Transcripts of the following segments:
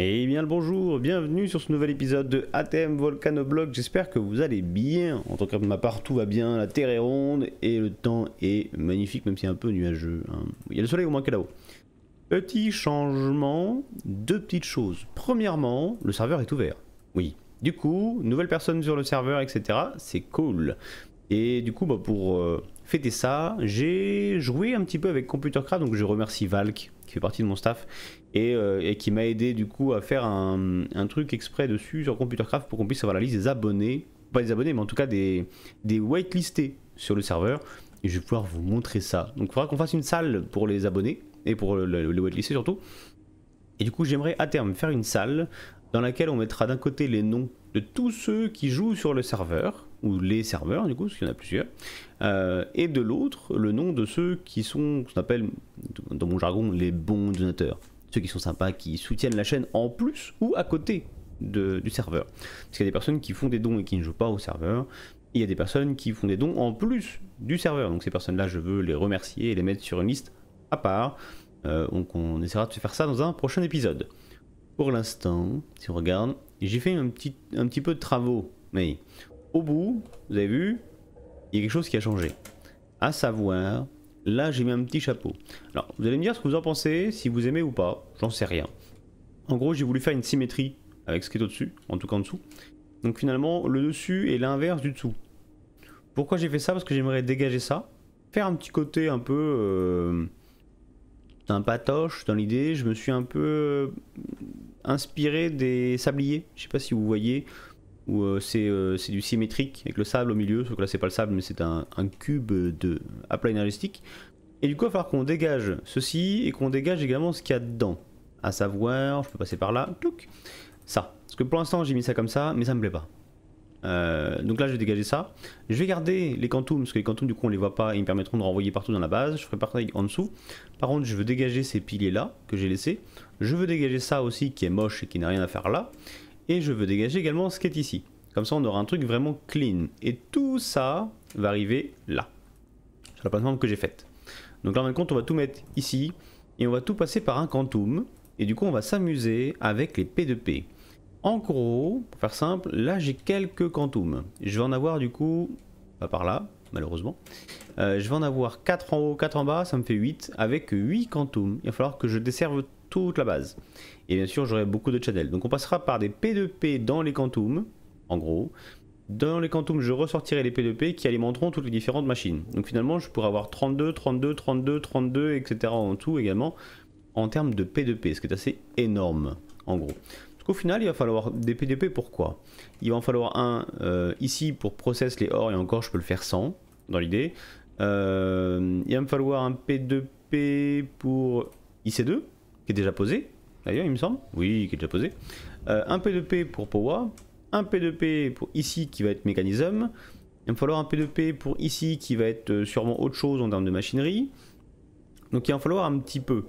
Et eh bien le bonjour, bienvenue sur ce nouvel épisode de ATM Volcano Blog, j'espère que vous allez bien, en tout cas de ma part tout va bien, la terre est ronde et le temps est magnifique même si un peu nuageux, hein. il y a le soleil au moins qui haut Petit changement, deux petites choses, premièrement le serveur est ouvert, oui, du coup nouvelle personne sur le serveur etc, c'est cool, et du coup bah, pour... Euh, fêter ça. J'ai joué un petit peu avec ComputerCraft, donc je remercie Valk qui fait partie de mon staff et, euh, qui m'a aidé du coup à faire un, truc exprès dessus sur ComputerCraft pour qu'on puisse avoir la liste des abonnés, pas des abonnés mais en tout cas des, des whitelistés sur le serveur et je vais pouvoir vous montrer ça. Donc il faudra qu'on fasse une salle pour les abonnés et pour les whitelistés surtout. Et du coup j'aimerais à terme faire une salle dans laquelle on mettra d'un côté les noms de tous ceux qui jouent sur le serveur ou les serveurs du coup, parce qu'il y en a plusieurs, euh, et de l'autre le nom de ceux qui sont, qu'on appelle dans mon jargon, les bons donateurs, ceux qui sont sympas, qui soutiennent la chaîne en plus ou à côté de, du serveur. Parce qu'il y a des personnes qui font des dons et qui ne jouent pas au serveur, il y a des personnes qui font des dons en plus du serveur, donc ces personnes-là je veux les remercier et les mettre sur une liste à part, euh, donc on essaiera de faire ça dans un prochain épisode. Pour l'instant, si on regarde, j'ai fait un petit, un petit peu de travaux, mais au bout, vous avez vu, il y a quelque chose qui a changé. À savoir, là j'ai mis un petit chapeau. Alors, vous allez me dire ce que vous en pensez, si vous aimez ou pas, j'en sais rien. En gros, j'ai voulu faire une symétrie avec ce qui est au-dessus, en tout cas en dessous. Donc finalement, le dessus est l'inverse du dessous. Pourquoi j'ai fait ça Parce que j'aimerais dégager ça, faire un petit côté un peu... d'un euh, patoche dans l'idée, je me suis un peu euh, inspiré des sabliers. Je sais pas si vous voyez, où euh, euh, c'est du symétrique avec le sable au milieu, sauf que là c'est pas le sable mais c'est un, cube de plat énergétique. Et du coup il va falloir qu'on dégage ceci et qu'on dégage également ce qu'il y a dedans. À savoir, je peux passer par là, ça. Parce que pour l'instant j'ai mis ça comme ça, mais ça me plaît pas. Euh, donc là je vais dégager ça. Je vais garder les cantons parce que les cantons du coup on les voit pas et ils me permettront de renvoyer partout dans la base. Je ferai pareil en dessous. Par contre je veux dégager ces piliers là que j'ai laissés. Je veux dégager ça aussi qui est moche et qui n'a rien à faire là. Et je veux dégager également ce qui est ici. Comme ça, on aura un truc vraiment clean. Et tout ça va arriver là, sur la plateforme que j'ai faite. Donc là, en même compte, on va tout mettre ici et on va tout passer par un quantum. Et du coup, on va s'amuser avec les P2P. En gros, pour faire simple, là j'ai quelques quantum Je vais en avoir du coup, pas par là, malheureusement. Euh, je vais en avoir 4 en haut, 4 en bas, ça me fait 8. Avec 8 quantums, il va falloir que je desserve toute la base. Et bien sûr, j'aurai beaucoup de channels. Donc on passera par des P2P dans les quantum, en gros. Dans les quantum je ressortirai les P2P qui alimenteront toutes les différentes machines. Donc finalement, je pourrais avoir 32, 32, 32, 32, etc. en tout également, en termes de P2P, ce qui est assez énorme, en gros. parce qu'au final, il va falloir des P2P pourquoi Il va en falloir un euh, ici pour process les ors et encore je peux le faire sans, dans l'idée. Euh, il va me falloir un P2P pour IC2, qui est déjà posé, d'ailleurs il me semble, oui qui est déjà posé, euh, un P2P pour POWA, un P2P pour ici qui va être mécanisme, il va falloir un P2P pour ici qui va être euh, sûrement autre chose en termes de machinerie, donc il va falloir un petit peu.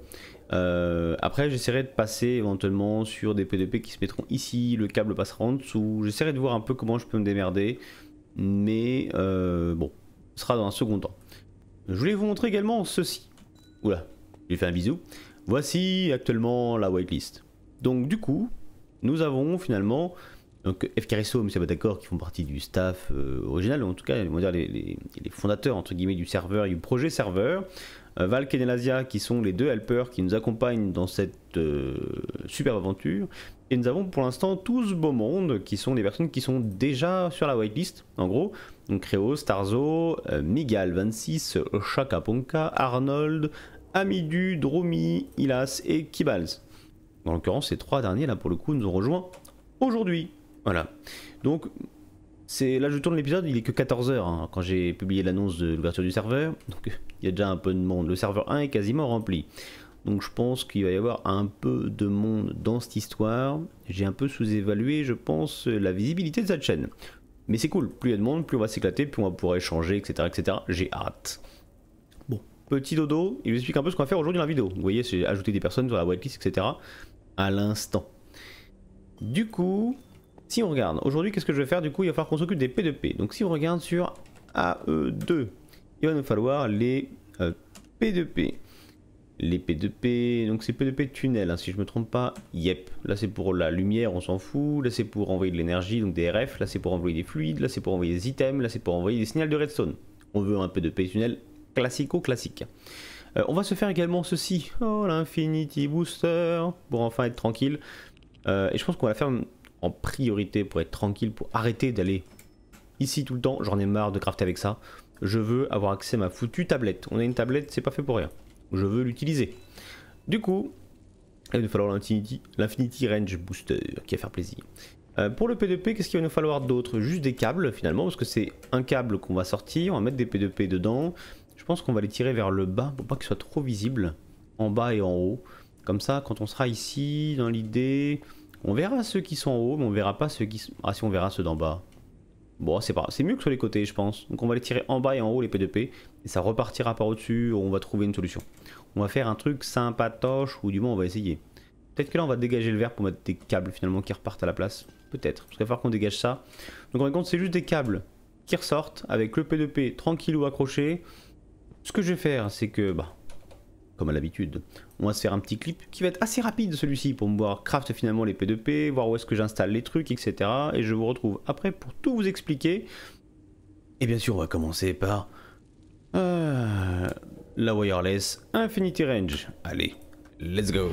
Euh, après j'essaierai de passer éventuellement sur des P2P qui se mettront ici, le câble passera en dessous, j'essaierai de voir un peu comment je peux me démerder, mais bon, ce sera dans un second temps. Je voulais vous montrer également ceci. Oula, j'ai fait un bisou. Voici actuellement la whitelist. Donc du coup, nous avons finalement donc FKRSO, pas d'accord qui font partie du staff euh, original, en tout cas les, fondateurs entre guillemets du serveur et du projet serveur. Euh, Valk et qui sont les deux helpers qui nous accompagnent dans cette euh, superbe aventure. Et nous avons pour l'instant tous ce beau monde qui sont des personnes qui sont déjà sur la whitelist en gros. Donc Creo, Starzo, euh, Migal26, Ponka, Arnold, Amidu, Dromi, Ilas et Kibals. Dans l'occurrence, ces trois derniers, là, pour le coup, nous ont rejoints aujourd'hui. Voilà. Donc, c'est là, je tourne l'épisode, il est que 14h hein, quand j'ai publié l'annonce de l'ouverture du serveur. Donc, il y a déjà un peu de monde. Le serveur 1 est quasiment rempli. Donc, je pense qu'il va y avoir un peu de monde dans cette histoire. J'ai un peu sous-évalué, je pense, la visibilité de cette chaîne. Mais c'est cool, plus il y a de monde, plus on va s'éclater, plus on va pouvoir échanger, etc. etc. J'ai hâte petit dodo, il vous explique un peu ce qu'on va faire aujourd'hui dans la vidéo. Vous voyez, c'est ajouter des personnes sur la whitelist, etc. à l'instant. Du coup, si on regarde, aujourd'hui, qu'est-ce que je vais faire Du coup, il va falloir qu'on s'occupe des P2P. Donc si on regarde sur AE2, il va nous falloir les P2P. Euh, les P2P, donc c'est P2P tunnel, hein, si je me trompe pas, yep. Là c'est pour la lumière, on s'en fout. Là c'est pour envoyer de l'énergie, donc des RF. Là c'est pour envoyer des fluides. Là c'est pour envoyer des items. Là c'est pour envoyer des signaux de redstone. On veut un P2P tunnel classico-classique. Euh, on va se faire également ceci. Oh, l'Infinity Booster. Pour enfin être tranquille. Euh, et je pense qu'on va faire en priorité pour être tranquille, pour arrêter d'aller ici tout le temps. J'en ai marre de crafter avec ça. Je veux avoir accès à ma foutue tablette. On a une tablette, c'est pas fait pour rien. Je veux l'utiliser. Du coup, il va nous falloir l'Infinity Range Booster qui va faire plaisir. Euh, pour le P2P, qu'est-ce qu'il va nous falloir d'autre Juste des câbles finalement, parce que c'est un câble qu'on va sortir, on va mettre des P2P dedans pense qu'on va les tirer vers le bas pour pas qu'ils soient trop visibles, en bas et en haut. Comme ça, quand on sera ici, dans l'idée, on verra ceux qui sont en haut, mais on verra pas ceux qui sont... Ah si, on verra ceux d'en bas. Bon, c'est pas... c'est mieux que sur les côtés, je pense. Donc on va les tirer en bas et en haut, les P2P, et ça repartira par au-dessus, on va trouver une solution. On va faire un truc sympatoche, ou du moins on va essayer. Peut-être que là on va dégager le verre pour mettre des câbles finalement qui repartent à la place. Peut-être, parce qu'il va falloir qu'on dégage ça. Donc en fin compte, c'est juste des câbles qui ressortent avec le P2P tranquille ou accroché, ce que je vais faire, c'est que, bah, comme à l'habitude, on va se faire un petit clip qui va être assez rapide celui-ci pour me voir craft finalement les P2P, voir où est-ce que j'installe les trucs, etc. Et je vous retrouve après pour tout vous expliquer. Et bien sûr, on va commencer par euh, la wireless Infinity Range. Allez, let's go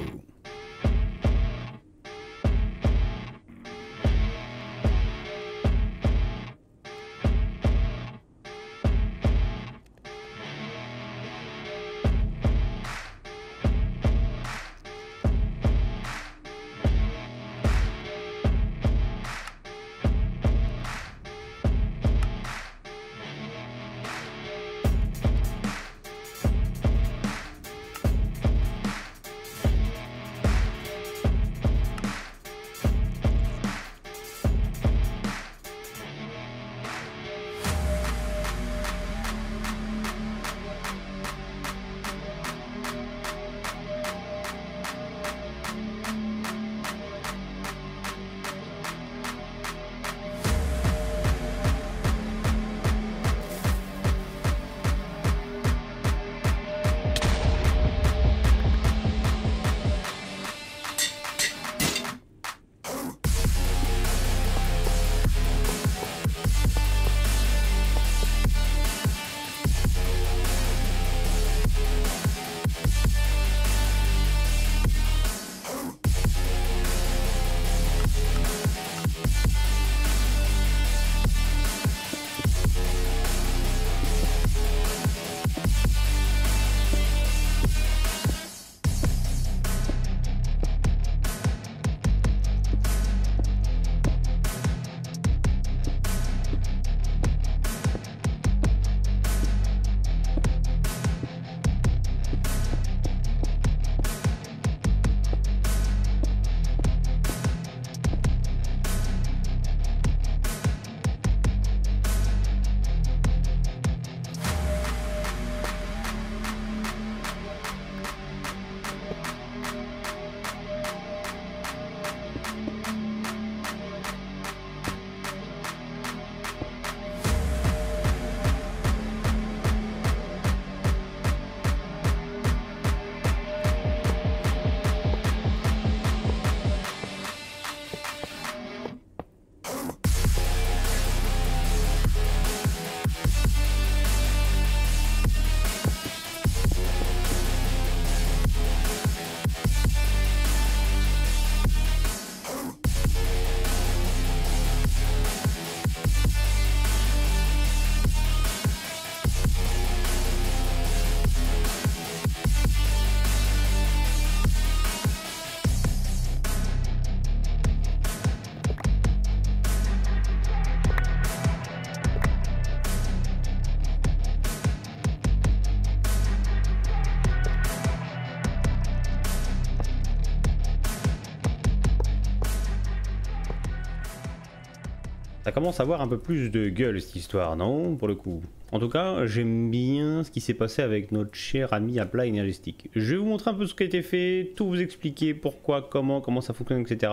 Ça commence à avoir un peu plus de gueule cette histoire, non Pour le coup. En tout cas, j'aime bien ce qui s'est passé avec notre cher ami à plat énergétique. Je vais vous montrer un peu ce qui a été fait, tout vous expliquer pourquoi, comment, comment ça fonctionne, etc.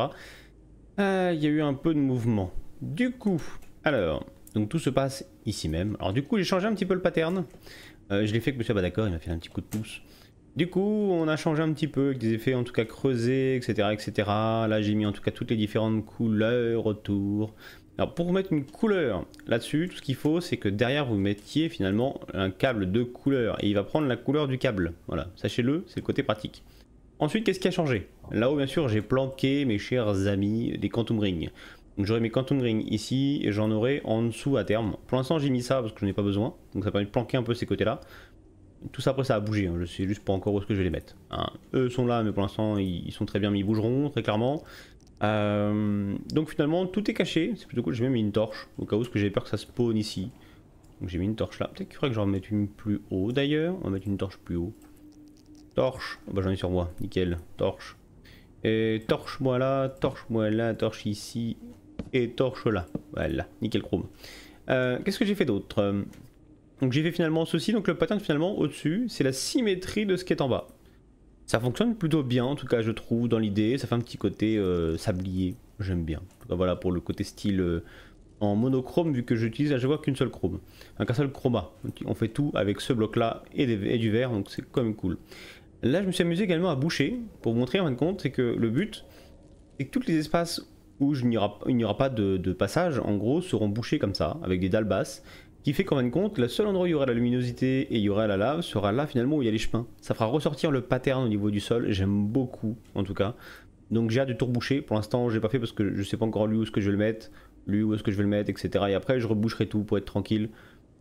Euh, il y a eu un peu de mouvement. Du coup, alors, donc tout se passe ici même. Alors du coup, j'ai changé un petit peu le pattern. Euh, je l'ai fait que monsieur, bah d'accord, il m'a fait un petit coup de pouce. Du coup, on a changé un petit peu avec des effets en tout cas creusés, etc. etc. Là, j'ai mis en tout cas toutes les différentes couleurs autour. Alors pour mettre une couleur là-dessus, tout ce qu'il faut, c'est que derrière vous mettiez finalement un câble de couleur et il va prendre la couleur du câble. Voilà, sachez-le, c'est le côté pratique. Ensuite, qu'est-ce qui a changé Là-haut, bien sûr, j'ai planqué mes chers amis des quantum rings. j'aurai mes quantum rings ici et j'en aurai en dessous à terme. Pour l'instant, j'ai mis ça parce que je n'ai pas besoin, donc ça permet de planquer un peu ces côtés-là. Tout ça après ça a bougé, je hein. je sais juste pas encore où est-ce que je vais les mettre. Hein. Eux sont là mais pour l'instant ils sont très bien mais ils bougeront très clairement. Euh, donc finalement tout est caché, c'est plutôt cool, j'ai même mis une torche au cas où parce que j'avais peur que ça spawn ici. Donc j'ai mis une torche là, peut-être qu'il faudrait que j'en mette une plus haut d'ailleurs, on va mettre une torche plus haut. Torche, oh, bah, j'en ai sur moi, nickel, torche. Et torche moi là, torche moi là, torche ici et torche là, voilà, nickel chrome. Euh, qu'est-ce que j'ai fait d'autre Donc j'ai fait finalement ceci, donc le pattern finalement au-dessus, c'est la symétrie de ce qui est en bas. Ça fonctionne plutôt bien, en tout cas, je trouve, dans l'idée. Ça fait un petit côté euh, sablier. J'aime bien. voilà, pour le côté style euh, en monochrome, vu que j'utilise à vois fois qu'une seule chrome. Un qu'un seul chroma. On fait tout avec ce bloc-là et, du verre donc c'est quand même cool. Là, je me suis amusé également à boucher, pour vous montrer en fin de compte, c'est que le but, c'est que tous les espaces où il n'y aura, pas de, passage, en gros, seront bouchés comme ça, avec des dalles basses. Qui fait qu'en fin de compte, le seul endroit où il y aura la luminosité et il y aura la lave sera là finalement où il y a les chemins. Ça fera ressortir le pattern au niveau du sol, j'aime beaucoup en tout cas. Donc j'ai hâte de tout reboucher, pour l'instant j'ai pas fait parce que je sais pas encore lui où est-ce que je vais le mettre, lui où est-ce que je vais le mettre, etc. Et après je reboucherai tout pour être tranquille.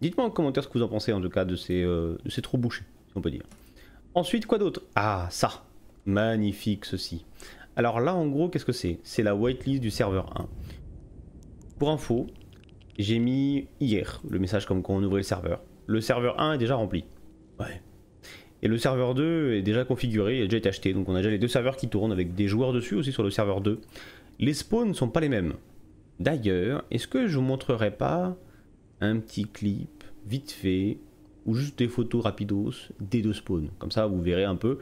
Dites-moi en commentaire ce que vous en pensez en tout cas de ces, euh, de ces trous bouchés, si on peut dire. Ensuite quoi d'autre Ah ça Magnifique ceci. Alors là en gros qu'est-ce que c'est C'est la whitelist du serveur 1. Pour info, j'ai mis hier le message comme quand on ouvrait le serveur. Le serveur 1 est déjà rempli. Ouais. Et le serveur 2 est déjà configuré, il a déjà été acheté. Donc on a déjà les deux serveurs qui tournent avec des joueurs dessus aussi sur le serveur 2. Les spawns ne sont pas les mêmes. D'ailleurs, est-ce que je vous montrerai pas un petit clip vite fait ou juste des photos rapidos des deux spawns Comme ça vous verrez un peu.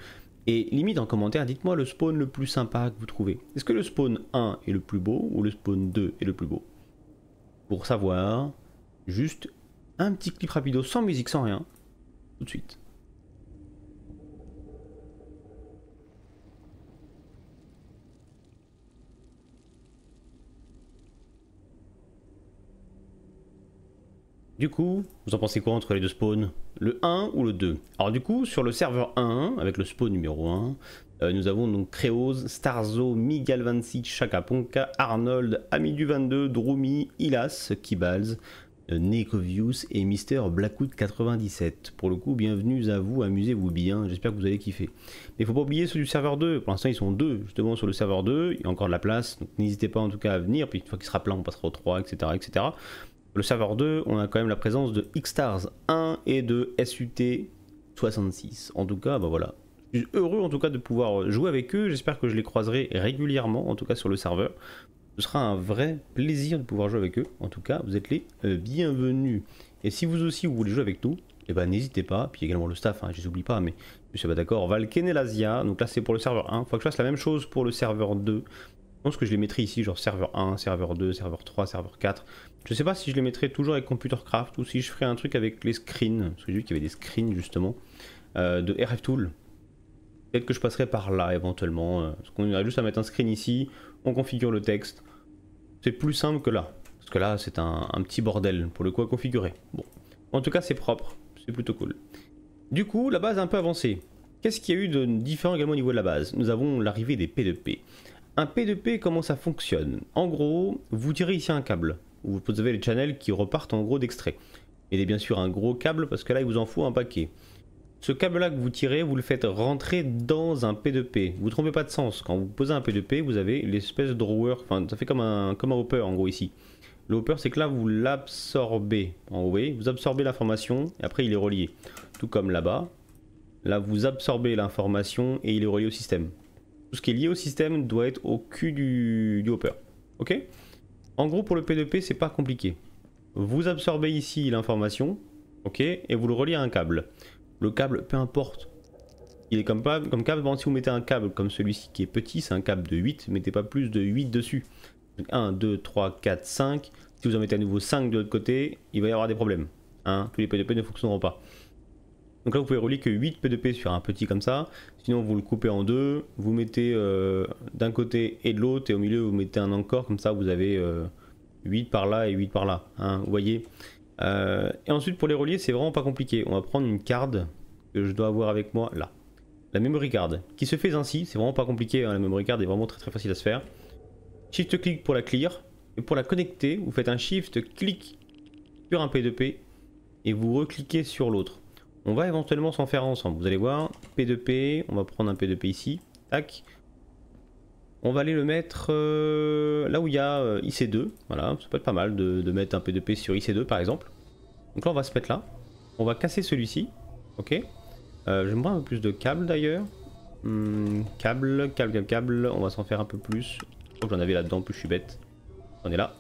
Et limite en commentaire, dites-moi le spawn le plus sympa que vous trouvez. Est-ce que le spawn 1 est le plus beau ou le spawn 2 est le plus beau pour savoir juste un petit clip rapido sans musique, sans rien, tout de suite. Du coup, vous en pensez quoi entre les deux spawns Le 1 ou le 2 Alors du coup, sur le serveur 1, avec le spawn numéro 1, euh, nous avons donc Creos, Starzo, Miguel 26, Chakaponka, Arnold, Ami du 22, Drumi, Ilas, Kibals, euh, Nekovius et Mister Blackwood 97. Pour le coup, bienvenue à vous, amusez-vous bien, j'espère que vous allez kiffer. Mais il faut pas oublier ceux du serveur 2, pour l'instant ils sont deux justement sur le serveur 2, il y a encore de la place, donc n'hésitez pas en tout cas à venir, puis une fois qu'il sera plein on passera au 3, etc. etc. Le serveur 2, on a quand même la présence de Xstars 1 et de SUT 66. En tout cas, bah voilà, suis heureux en tout cas de pouvoir euh, jouer avec eux. J'espère que je les croiserai régulièrement, en tout cas sur le serveur. Ce sera un vrai plaisir de pouvoir jouer avec eux. En tout cas, vous êtes les euh, bienvenus. Et si vous aussi vous voulez jouer avec nous, et eh ben, n'hésitez pas. Puis également le staff, hein, je les pas, mais je sais pas d'accord. Valkenelasia, donc là c'est pour le serveur 1. Faut que je fasse la même chose pour le serveur 2. Je pense que je les mettrai ici, genre serveur 1, serveur 2, serveur 3, serveur 4. Je sais pas si je les mettrai toujours avec Computercraft ou si je ferai un truc avec les screens. Parce que j'ai vu qu'il y avait des screens justement euh, de RF Tool. Peut-être que je passerai par là éventuellement. Euh, parce qu'on a juste à mettre un screen ici, on configure le texte. C'est plus simple que là. Parce que là, c'est un, petit bordel pour le coup à configurer. Bon. En tout cas, c'est propre. C'est plutôt cool. Du coup, la base est un peu avancée. Qu'est-ce qu'il y a eu de différent également au niveau de la base Nous avons l'arrivée des P2P. Un P2P, comment ça fonctionne En gros, vous tirez ici un câble. Vous avez les channels qui repartent en gros d'extrait. Et bien sûr un gros câble parce que là, il vous en faut un paquet. Ce câble-là que vous tirez, vous le faites rentrer dans un P2P. Vous ne trompez pas de sens. Quand vous posez un P2P, vous avez l'espèce de drawer. Enfin, ça fait comme un, comme un hopper en gros ici. Le hopper, c'est que là, vous l'absorbez. Vous vous absorbez l'information et après, il est relié. Tout comme là-bas. Là, vous absorbez l'information et il est relié au système. Tout ce qui est lié au système doit être au cul du, hopper. Ok En gros, pour le P2P, c'est pas compliqué. Vous absorbez ici l'information, ok, et vous le reliez à un câble le câble, peu importe. Il est comme, comme câble, par si vous mettez un câble comme celui-ci qui est petit, c'est un câble de 8, mettez pas plus de 8 dessus. 1, 2, 3, 4, 5. Si vous en mettez à nouveau 5 de l'autre côté, il va y avoir des problèmes. Hein Tous les P2P ne fonctionneront pas. Donc là, vous pouvez relier que 8 P2P sur un petit comme ça. Sinon, vous le coupez en deux, vous mettez euh, d'un côté et de l'autre, et au milieu, vous mettez un encore, comme ça, vous avez 8 euh, par là et 8 par là. Hein vous voyez euh, et ensuite, pour les relier, c'est vraiment pas compliqué. On va prendre une carte que je dois avoir avec moi là. La memory card, qui se fait ainsi, c'est vraiment pas compliqué, hein. la memory card est vraiment très très facile à se faire. shift click pour la clear, et pour la connecter, vous faites un shift click sur un P2P, et vous recliquez sur l'autre. On va éventuellement s'en faire ensemble, vous allez voir, P2P, on va prendre un P2P ici, tac, on va aller le mettre euh, là où il y a euh, IC2. Voilà, ça peut être pas mal de, mettre un P2P sur IC2 par exemple. Donc là, on va se mettre là. On va casser celui-ci. Ok. Euh, J'aimerais un peu plus de câbles d'ailleurs. Hum, câble, câble, câble, On va s'en faire un peu plus. Je que j'en avais là-dedans, plus je suis bête. On est là.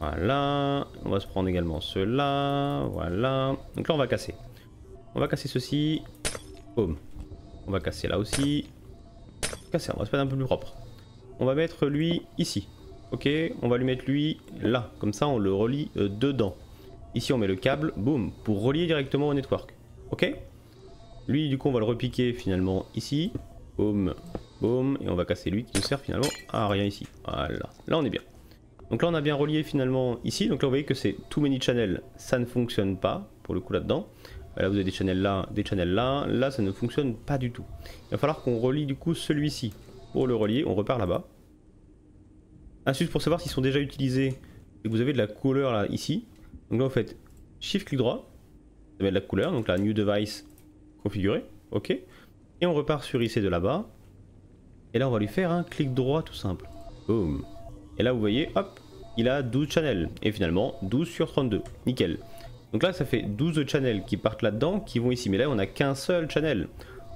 Voilà. On va se prendre également cela. Voilà. Donc là, on va casser. On va casser ceci. Boom. On va casser là aussi. Casser, on va se mettre un peu plus propre on va mettre lui ici. Ok, on va lui mettre lui là. Comme ça, on le relie euh, dedans. Ici, on met le câble, boum, pour relier directement au network. Ok Lui, du coup, on va le repiquer finalement ici. Boum, boum. Et on va casser lui qui ne sert finalement à rien ici. Voilà, là on est bien. Donc là, on a bien relié finalement ici. Donc là, vous voyez que c'est too many channel ça ne fonctionne pas pour le coup là-dedans. Là, vous avez des channels là, des channels là. Là, ça ne fonctionne pas du tout. Il va falloir qu'on relie du coup celui-ci pour le relier. On repart là-bas. Ensuite, pour savoir s'ils sont déjà utilisés, vous avez de la couleur là, ici. Donc là, vous faites Shift-clic droit. Vous avez de la couleur, donc la New Device, configuré. OK. Et on repart sur IC de là-bas. Et là, on va lui faire un clic droit tout simple. Boom. Et là, vous voyez, hop, il a 12 channels. Et finalement, 12 sur 32. Nickel. Donc là, ça fait 12 channels qui partent là-dedans, qui vont ici. Mais là, on n'a qu'un seul channel.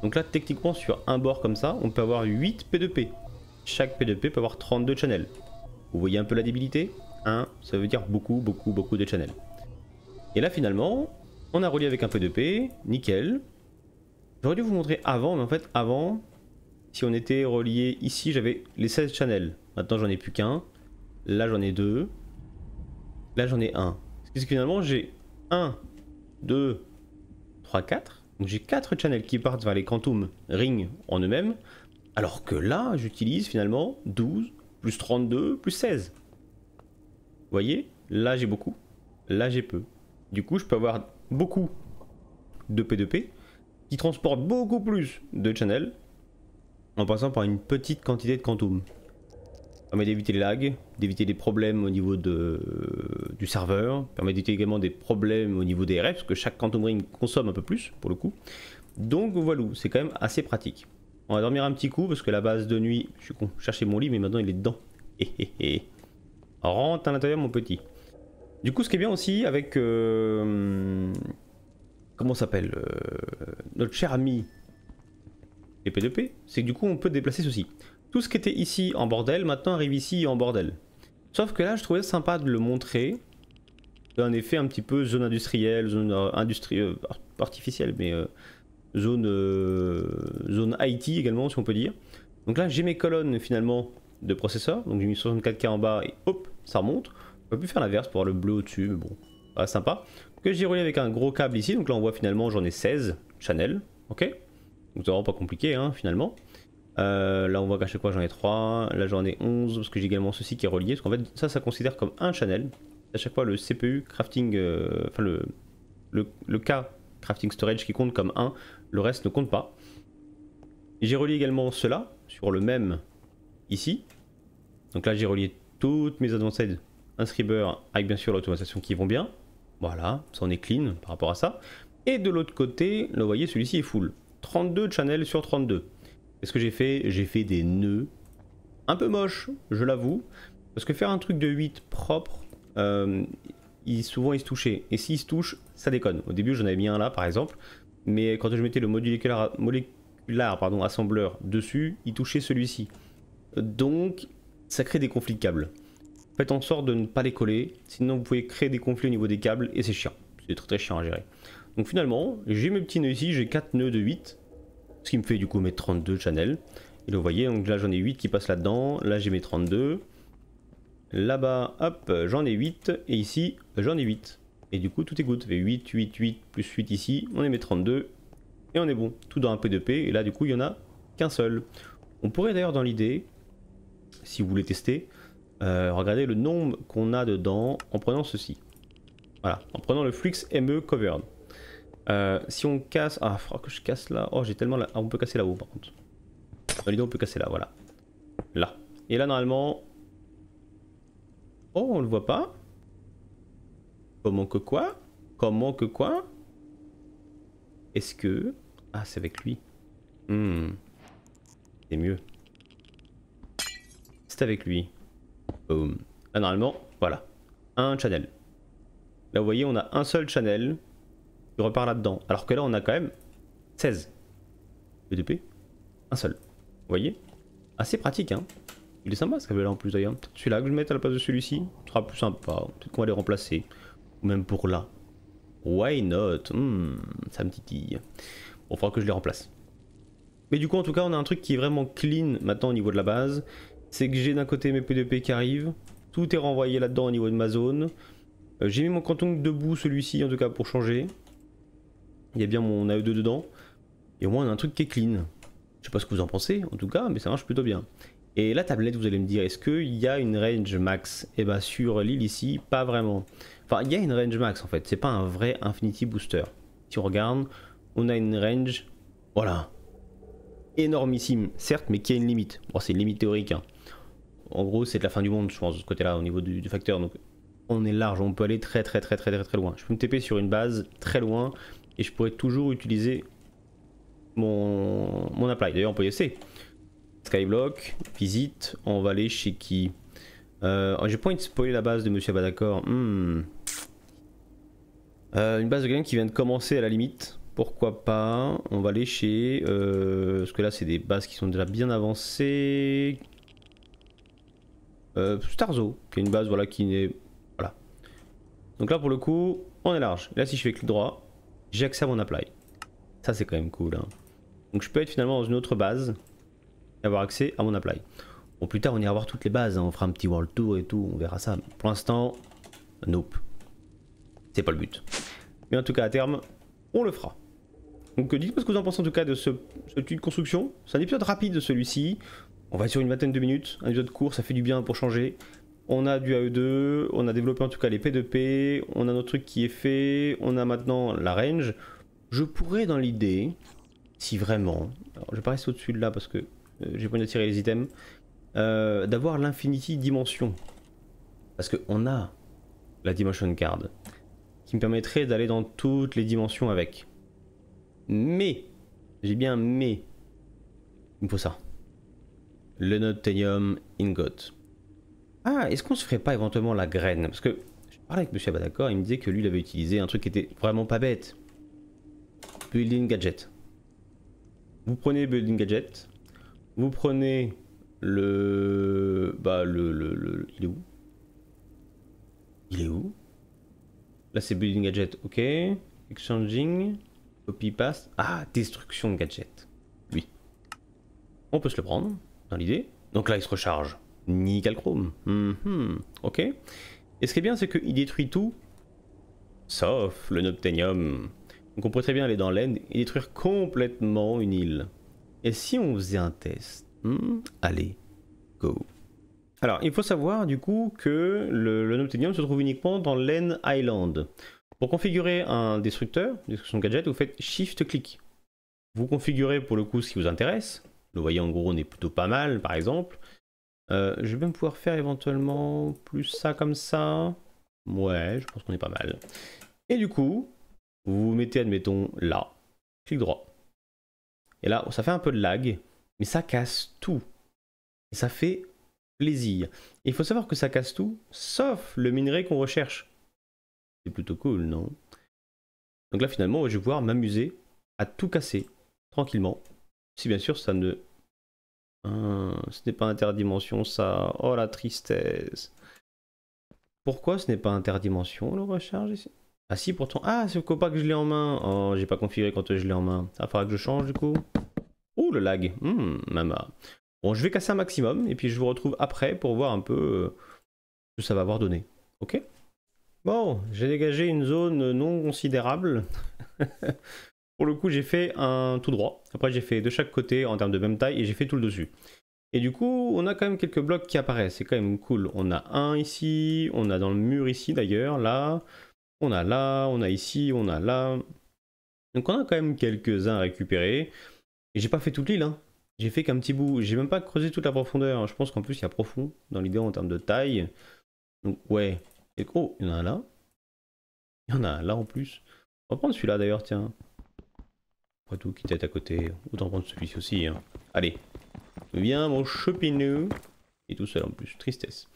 Donc là, techniquement, sur un bord comme ça, on peut avoir 8 P2P. Chaque P2P peut avoir 32 channels. Vous voyez un peu la débilité 1, ça veut dire beaucoup, beaucoup, beaucoup de channels. Et là, finalement, on a relié avec un P2P, nickel. J'aurais dû vous montrer avant, mais en fait, avant, si on était relié ici, j'avais les 16 channels. Maintenant, j'en ai plus qu'un. Là, j'en ai deux. Là, j'en ai un. Parce que finalement, j'ai 1, 2, 3, 4 j'ai quatre channels qui partent vers les Quantum Ring en eux-mêmes, alors que là, j'utilise finalement 12, plus 32, plus 16. Vous voyez Là, j'ai beaucoup. Là, j'ai peu. Du coup, je peux avoir beaucoup de P2P qui transporte beaucoup plus de channels en passant par une petite quantité de quantum. Ça permet d'éviter les lags, d'éviter les problèmes au niveau de, serveur, permet d'éviter également des problèmes au niveau des RF, parce que chaque quantum ring consomme un peu plus pour le coup. Donc voilà, c'est quand même assez pratique. On va dormir un petit coup parce que la base de nuit, je suis con, chercher mon lit, mais maintenant il est dedans. Eh, eh, eh. Rentre à l'intérieur mon petit. Du coup, ce qui est bien aussi avec euh, comment s'appelle euh, notre cher ami P2P, c'est que du coup on peut déplacer ceci. Tout ce qui était ici en bordel, maintenant arrive ici en bordel. Sauf que là, je trouvais sympa de le montrer un effet un petit peu zone industrielle, zone euh, industrielle euh, artificielle, mais euh, zone, zone IT également, si on peut dire. Donc là, j'ai mes colonnes finalement de processeurs, donc j'ai mis 64K en bas et hop, ça remonte. On peut plus faire l'inverse pour avoir le bleu au-dessus, mais bon, pas sympa. Que j'ai relié avec un gros câble ici, donc là on voit finalement j'en ai 16 channels, ok Donc c'est vraiment pas compliqué hein, finalement. là on voit qu'à chaque fois j'en ai 3, là j'en ai 11 parce que j'ai également ceci qui est relié, parce qu'en fait ça ça considère comme un channel, à chaque fois le CPU crafting, euh, enfin le, le, le K crafting storage qui compte comme 1, le reste ne compte pas. J'ai relié également cela sur le même ici. Donc là j'ai relié toutes mes advanced inscribers avec bien sûr l'automatisation qui vont bien. Voilà, ça en est clean par rapport à ça. Et de l'autre côté, vous voyez celui-ci est full. 32 channels sur 32. Qu'est-ce que j'ai fait J'ai fait des nœuds. Un peu moche, je l'avoue. Parce que faire un truc de 8 propre, euh, souvent ils se touchaient. Et s'ils se touchent, ça déconne. Au début, j'en avais bien un là par exemple, mais quand je mettais le molécular, moléculaire pardon, assembleur dessus, il touchait celui-ci. Donc, ça crée des conflits de câbles. Faites en sorte de ne pas les coller, sinon vous pouvez créer des conflits au niveau des câbles et c'est chiant. C'est très très chiant à gérer. Donc finalement, j'ai mes petits nœuds ici, j'ai 4 nœuds de 8, ce qui me fait du coup mes 32 channels. Et vous voyez, donc là j'en ai 8 qui passent là-dedans, là j'ai mes 32, Là-bas, hop, j'en ai 8. Et ici, j'en ai 8. Et du coup, tout est good. 8, 8, 8, plus 8 ici. On émet 32. Et on est bon. Tout dans un P2P. Et là, du coup, il n'y en a qu'un seul. On pourrait d'ailleurs, dans l'idée, si vous voulez tester, euh, regarder le nombre qu'on a dedans en prenant ceci. Voilà, en prenant le flux ME covered. Euh, si on casse... Ah, il que je casse là. Oh, j'ai tellement... La... Ah, on peut casser là-haut, par contre. Dans l'idée, on peut casser là, voilà. Là. Et là, normalement, Oh, on le voit pas Comment que quoi Comment que quoi Est-ce que... Ah, c'est avec lui. Hmm. C'est mieux. C'est avec lui. Ah, normalement, voilà. Un channel. Là, vous voyez, on a un seul channel qui repart là-dedans. Alors que là, on a quand même 16. Un seul. Vous voyez Assez pratique, hein il est sympa ce avait là en plus d'ailleurs. Celui-là que je mette à la place de celui-ci sera plus sympa. Peut-être qu'on va les remplacer. Ou même pour là. Why not hmm, Ça me titille. Bon, faudra que je les remplace. Mais du coup, en tout cas, on a un truc qui est vraiment clean maintenant au niveau de la base. C'est que j'ai d'un côté mes P2P qui arrivent. Tout est renvoyé là-dedans au niveau de ma zone. Euh, j'ai mis mon canton debout, celui-ci en tout cas, pour changer. Il y a bien mon AE2 dedans. Et au moins, on a un truc qui est clean. Je sais pas ce que vous en pensez, en tout cas, mais ça marche plutôt bien. Et la tablette, vous allez me dire, est-ce qu'il y a une range max Et eh bien sur l'île ici, pas vraiment. Enfin, il y a une range max en fait, c'est pas un vrai Infinity Booster. Si on regarde, on a une range, voilà, énormissime, certes, mais qui a une limite. Bon, c'est une limite théorique. Hein. En gros, c'est de la fin du monde, je pense, de ce côté-là, au niveau du, facteur. Donc, on est large, on peut aller très très très très très très loin. Je peux me TP sur une base très loin et je pourrais toujours utiliser mon, mon apply. D'ailleurs, on peut y essayer. Skyblock, visite, on va aller chez qui euh, oh, J'ai pas envie de spoiler la base de Monsieur Abadacor. Hmm. Euh, une base de quelqu'un qui vient de commencer à la limite. Pourquoi pas On va aller chez... Euh, parce que là c'est des bases qui sont déjà bien avancées. Euh, Starzo, qui est une base voilà qui n'est... Voilà. Donc là pour le coup, on est large. Là si je fais clic droit, j'ai accès à mon apply. Ça c'est quand même cool. Hein. Donc je peux être finalement dans une autre base avoir accès à mon apply. Bon, plus tard, on ira voir toutes les bases, hein. on fera un petit world tour et tout, on verra ça. Pour l'instant, nope. C'est pas le but. Mais en tout cas, à terme, on le fera. Donc euh, dites-moi ce que vous en pensez en tout cas de ce, cette de construction. C'est un épisode rapide celui-ci. On va sur une vingtaine de minutes, un épisode court, ça fait du bien pour changer. On a du AE2, on a développé en tout cas les P2P, on a notre truc qui est fait, on a maintenant la range. Je pourrais dans l'idée, si vraiment, alors je vais pas rester au-dessus de là parce que j'ai pas de tirer les items, euh, d'avoir l'infinity dimension. Parce qu'on a la dimension card, qui me permettrait d'aller dans toutes les dimensions avec. Mais, j'ai bien mais, il me faut ça. Le Notenium Ingot. Ah, est-ce qu'on se ferait pas éventuellement la graine Parce que je parlais avec Monsieur Abadakor, il me disait que lui il avait utilisé un truc qui était vraiment pas bête. Building Gadget. Vous prenez Building Gadget, vous prenez le... Bah le... le, il est où Il est où Là c'est Building Gadget, ok. Exchanging. Copy paste. Ah, destruction gadget. Oui. On peut se le prendre, dans l'idée. Donc là il se recharge. Nickel chrome. Mm -hmm. Ok. Et ce qui est bien c'est qu'il détruit tout. Sauf le Nobtenium. Donc on pourrait très bien aller dans l'end et détruire complètement une île. Et si on faisait un test hmm, Allez, go. Alors, il faut savoir du coup que le, le se trouve uniquement dans l'En Island. Pour configurer un destructeur, destruction gadget, vous faites shift click Vous configurez pour le coup ce qui vous intéresse. Le voyez en gros, on est plutôt pas mal par exemple. Euh, je vais même pouvoir faire éventuellement plus ça comme ça. Ouais, je pense qu'on est pas mal. Et du coup, vous vous mettez, admettons, là. Clic droit. Et là, ça fait un peu de lag, mais ça casse tout. Et ça fait plaisir. Et il faut savoir que ça casse tout, sauf le minerai qu'on recherche. C'est plutôt cool, non Donc là, finalement, je vais pouvoir m'amuser à tout casser, tranquillement. Si bien sûr, ça ne... Hein, ce n'est pas interdimension, ça. Oh, la tristesse. Pourquoi ce n'est pas interdimension, le recharge ici ah si, pourtant. Ah, c'est pas que je l'ai en main. Oh, j'ai pas configuré quand je l'ai en main. ça faudra que je change du coup. Ouh le lag. Hum, mama. Bon, je vais casser un maximum et puis je vous retrouve après pour voir un peu euh, ce que ça va avoir donné. Ok Bon, j'ai dégagé une zone non considérable. pour le coup, j'ai fait un tout droit. Après, j'ai fait de chaque côté en termes de même taille et j'ai fait tout le dessus. Et du coup, on a quand même quelques blocs qui apparaissent. C'est quand même cool. On a un ici, on a dans le mur ici d'ailleurs, là on a là, on a ici, on a là. Donc on a quand même quelques-uns à récupérer Et j'ai pas fait toute l'île, hein. J'ai fait qu'un petit bout. J'ai même pas creusé toute la profondeur. Hein. Je pense qu'en plus il y a profond dans l'idée en termes de taille. Donc ouais. Et, oh, il y en a un là. Il y en a un là en plus. On va prendre celui-là d'ailleurs, tiens. Pas tout, qui à à côté, autant prendre celui-ci aussi. Hein. Allez. Viens mon chopinou. Et tout seul en plus. Tristesse.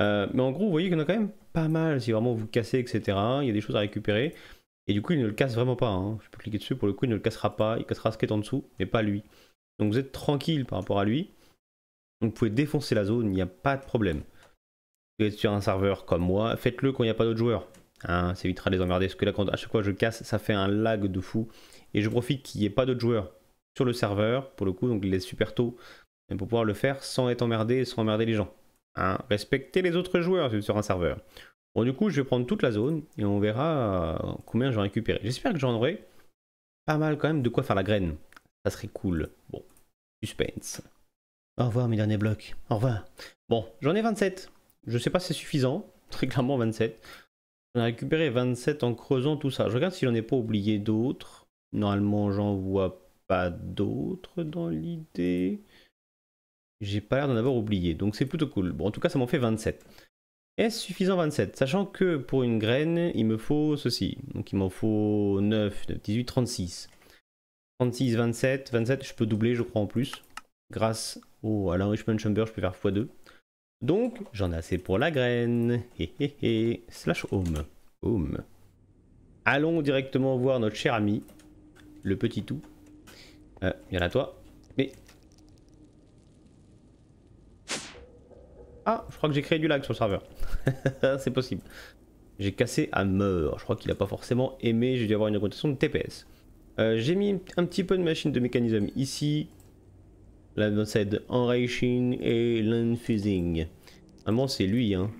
Euh, mais en gros, vous voyez qu'il y en a quand même pas mal si vraiment vous cassez, etc. Il y a des choses à récupérer. Et du coup, il ne le casse vraiment pas. Hein. Je peux cliquer dessus, pour le coup, il ne le cassera pas. Il cassera ce qui est en dessous, mais pas lui. Donc vous êtes tranquille par rapport à lui. Donc vous pouvez défoncer la zone, il n'y a pas de problème. Vous êtes sur un serveur comme moi, faites-le quand il n'y a pas d'autres joueurs. Hein. ça évitera de les emmerder. Parce que là, à chaque fois je casse, ça fait un lag de fou. Et je profite qu'il n'y ait pas d'autres joueurs sur le serveur, pour le coup, donc il est super tôt, pour pouvoir le faire sans être emmerdé et sans emmerder les gens. Hein, respecter les autres joueurs sur un serveur. Bon, du coup, je vais prendre toute la zone et on verra euh, combien j'en récupère. J'espère que j'en aurai pas mal quand même de quoi faire la graine. Ça serait cool. Bon, suspense. Au revoir mes derniers blocs. Au revoir. Bon, j'en ai 27. Je sais pas si c'est suffisant. Très clairement 27. J'en ai récupéré 27 en creusant tout ça. Je regarde si j'en ai pas oublié d'autres. Normalement, j'en vois pas d'autres dans l'idée. J'ai pas l'air d'en avoir oublié, donc c'est plutôt cool. Bon, en tout cas, ça m'en fait 27. Est-ce suffisant 27 Sachant que pour une graine, il me faut ceci. Donc il m'en faut 9, 9, 18, 36. 36, 27, 27, je peux doubler, je crois, en plus. Grâce au, à l'enrichment chamber, je peux faire x2. Donc, j'en ai assez pour la graine. Hé hé hé. Slash home. Home. Allons directement voir notre cher ami, le petit tout. Euh, viens à toi. Mais Ah, je crois que j'ai créé du lag sur le serveur. c'est possible. J'ai cassé à meurtre, Je crois qu'il n'a pas forcément aimé. J'ai dû avoir une augmentation de TPS. Euh, j'ai mis un petit peu de machine de mécanisme ici. L'advanced enriching et l'infusing. Normalement, c'est lui, hein.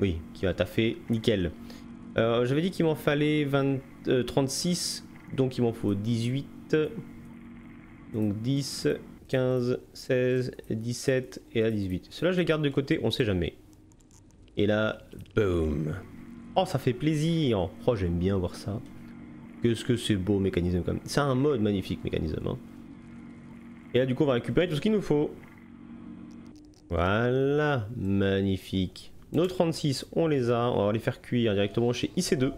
Oui, qui va taffer. Nickel. Euh, j'avais dit qu'il m'en fallait 20, 36. Euh, Donc, il m'en faut 18. Donc, 10, 15, 16, 17 et à 18. Cela je les garde de côté, on sait jamais. Et là, boom. Oh, ça fait plaisir. Oh, j'aime bien voir ça. Qu'est-ce que c'est beau mécanisme comme C'est un mode magnifique mécanisme. Hein. Et là, du coup, on va récupérer tout ce qu'il nous faut. Voilà, magnifique. Nos 36, on les a. On va les faire cuire directement chez IC2.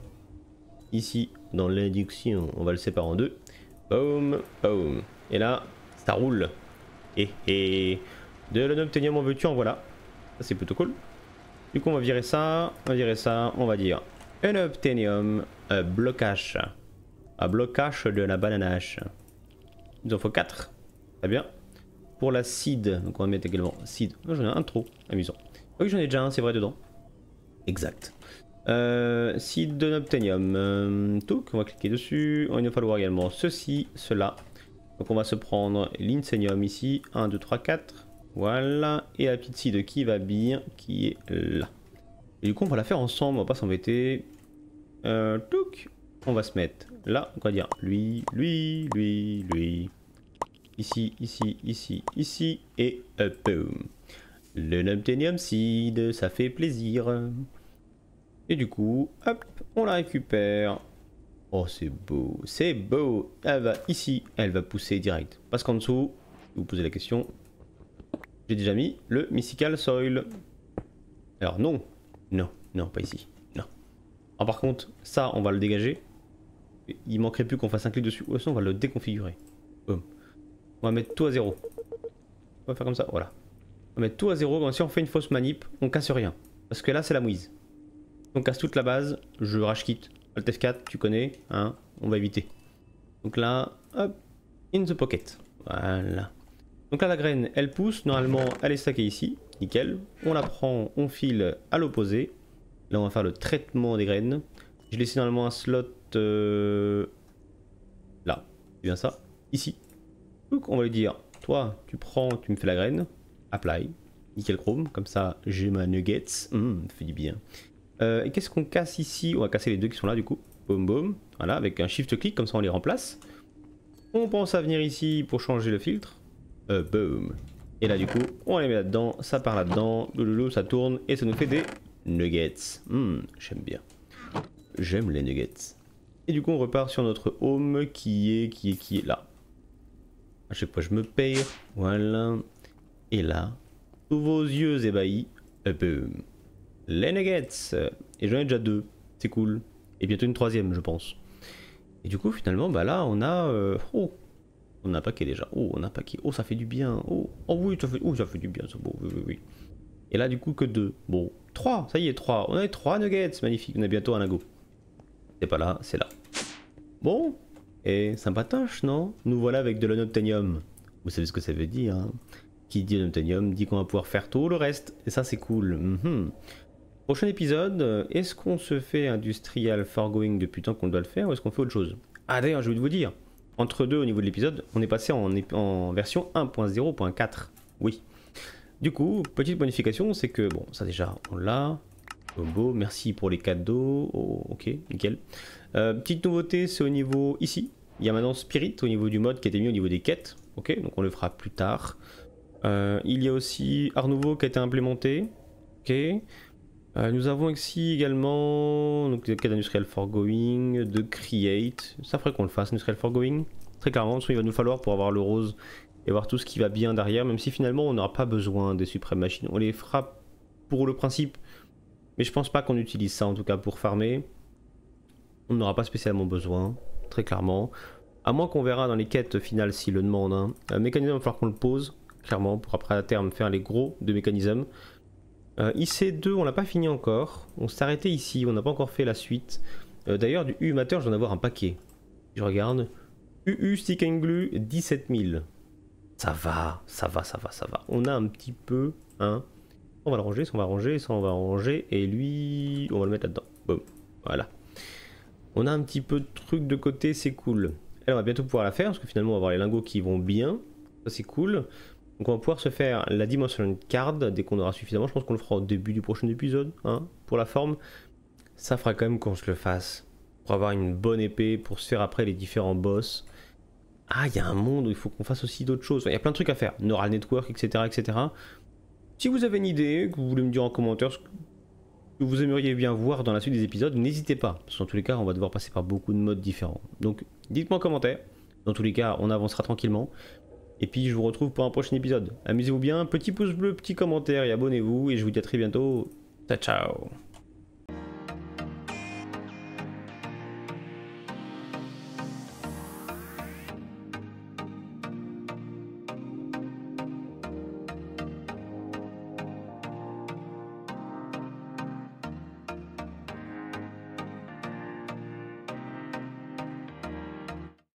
Ici, dans l'induction, on va le séparer en deux. Boom, boom. Et là, ça roule et, de l'obtenir on veut tu en voilà. c'est plutôt cool. Du coup on va virer ça, on va virer ça, on va dire un obtenium blocage. Un blocage de la bananache. Il nous en faut 4. Très bien. Pour la seed, donc on va mettre également seed. j'en ai un trop, amusant. Oui j'en ai déjà un, c'est vrai dedans. Exact. Euh, seed de euh, on va cliquer dessus. Il va nous falloir également ceci, cela, donc on va se prendre l'insenium ici. 1, 2, 3, 4. Voilà. Et la petite de qui va bien, qui est là. Et du coup, on va la faire ensemble, on va pas s'embêter. Euh, on va se mettre là. On va dire lui, lui, lui, lui. Ici, ici, ici, ici. Et hop, boom. Le Nobtenium Seed, ça fait plaisir. Et du coup, hop, on la récupère. Oh, c'est beau, c'est beau. Elle va ici, elle va pousser direct. Parce qu'en dessous, vous posez la question. J'ai déjà mis le mystical soil. Alors non, non, non, pas ici, non. par contre, ça, on va le dégager. Il manquerait plus qu'on fasse un clic dessus. Ou sinon, on va le déconfigurer. On va mettre tout à zéro. On va faire comme ça, voilà. On va mettre tout à zéro. si on fait une fausse manip, on casse rien. Parce que là, c'est la mouise. On casse toute la base, je rage quitte. Alt F4, tu connais, hein, on va éviter. Donc là, hop, in the pocket. Voilà. Donc là, la graine, elle pousse. Normalement, elle est stackée ici. Nickel. On la prend, on file à l'opposé. Là, on va faire le traitement des graines. Je laisse normalement un slot euh, là. bien ça. Ici. Donc on va lui dire, toi, tu prends, tu me fais la graine. Apply. Nickel chrome. Comme ça, j'ai ma nuggets. Hum, fait du bien. Euh, et qu'est-ce qu'on casse ici On va casser les deux qui sont là du coup. Boum boum. Voilà, avec un shift clic, comme ça on les remplace. On pense à venir ici pour changer le filtre. Euh, boum. Et là du coup, on les met là-dedans, ça part là-dedans, loulou, ça tourne et ça nous fait des nuggets. Hmm, j'aime bien. J'aime les nuggets. Et du coup, on repart sur notre home qui est, qui est, qui est là. À chaque fois, je me paye. Voilà. Et là, tous vos yeux ébahis, euh, boum les nuggets. Et j'en ai déjà deux, c'est cool. Et bientôt une troisième, je pense. Et du coup, finalement, bah là, on a. Euh, oh On a un paquet déjà. Oh, on a un paquet. Oh, ça fait du bien. Oh, oh oui, ça fait, oh, ça fait du bien, ça. oui, oui, oui. Et là, du coup, que deux. Bon, trois. Ça y est, trois. On a trois nuggets. Magnifique. On a bientôt un lago. C'est pas là, c'est là. Bon. Et sympatoche, non Nous voilà avec de l'unobtainium. Vous savez ce que ça veut dire, hein. Qui dit dit qu'on va pouvoir faire tout le reste. Et ça, c'est cool. Mhm. Prochain épisode, euh, est-ce qu'on se fait industrial fargoing depuis tant qu'on doit le faire ou est-ce qu'on fait autre chose Ah d'ailleurs, je vais vous dire, entre deux au niveau de l'épisode, on est passé en, version 1.0.4. Oui. Du coup, petite bonification, c'est que, bon, ça déjà, on l'a. merci pour les cadeaux. Oh, ok, nickel. Euh, petite nouveauté, c'est au niveau ici. Il y a maintenant Spirit au niveau du mode qui a été mis au niveau des quêtes. Ok, donc on le fera plus tard. Euh, il y a aussi Art Nouveau qui a été implémenté. Ok. Euh, nous avons ici également donc, des quêtes industrielles forgoing, de create. Ça ferait qu'on le fasse, industrielle forgoing. Très clairement, il va nous falloir pour avoir le rose et voir tout ce qui va bien derrière, même si finalement on n'aura pas besoin des suprêmes machines. On les fera pour le principe, mais je pense pas qu'on utilise ça en tout cas pour farmer. On n'aura pas spécialement besoin, très clairement. À moins qu'on verra dans les quêtes finales s'il le demande. Un hein. euh, mécanisme, il va falloir qu'on le pose, clairement, pour après à terme faire les gros de mécanismes. Euh, IC2, on l'a pas fini encore. On s'est arrêté ici, on n'a pas encore fait la suite. Euh, d'ailleurs, du U mater je vais en avoir un paquet. Je regarde. UU Stick and Glue, 17000. Ça va, ça va, ça va, ça va. On a un petit peu, hein. On va le ranger, ça on va ranger, ça on va ranger. Et lui, on va le mettre là-dedans. Bon, voilà. On a un petit peu de trucs de côté, c'est cool. et on va bientôt pouvoir la faire, parce que finalement, on va avoir les lingots qui vont bien. Ça, c'est cool. Donc on va pouvoir se faire la dimension card dès qu'on aura suffisamment. Je pense qu'on le fera au début du prochain épisode hein, pour la forme. Ça fera quand même qu'on se le fasse pour avoir une bonne épée, pour se faire après les différents boss. Ah, il y a un monde où il faut qu'on fasse aussi d'autres choses. Il y a plein de trucs à faire. Neural Network, etc. etc. Si vous avez une idée, que vous voulez me dire en commentaire ce que vous aimeriez bien voir dans la suite des épisodes, n'hésitez pas. Parce qu'en tous les cas, on va devoir passer par beaucoup de modes différents. Donc dites-moi en commentaire. Dans tous les cas, on avancera tranquillement. Et puis je vous retrouve pour un prochain épisode. Amusez-vous bien, petit pouce bleu, petit commentaire et abonnez-vous. Et je vous dis à très bientôt. Ciao ciao